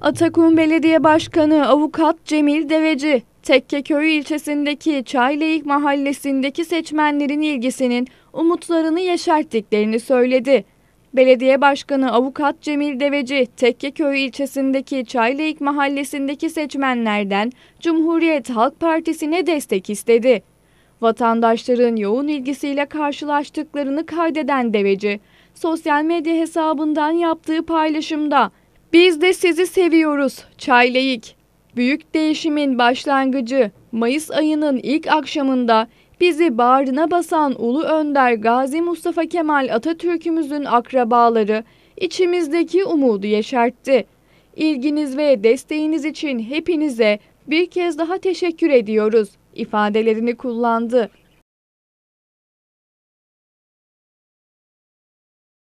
Atakum Belediye Başkanı Avukat Cemil Deveci, Tekkeköy ilçesindeki Çayleyik mahallesindeki seçmenlerin ilgisinin umutlarını yeşerttiklerini söyledi. Belediye Başkanı Avukat Cemil Deveci, Tekkeköy ilçesindeki Çayleyik mahallesindeki seçmenlerden Cumhuriyet Halk Partisi'ne destek istedi. Vatandaşların yoğun ilgisiyle karşılaştıklarını kaydeden Deveci, sosyal medya hesabından yaptığı paylaşımda biz de sizi seviyoruz. Çayleyik. Büyük değişimin başlangıcı Mayıs ayının ilk akşamında bizi bağrına basan ulu önder Gazi Mustafa Kemal Atatürk'ümüzün akrabaları içimizdeki umudu yeşertti. İlginiz ve desteğiniz için hepinize bir kez daha teşekkür ediyoruz ifadelerini kullandı.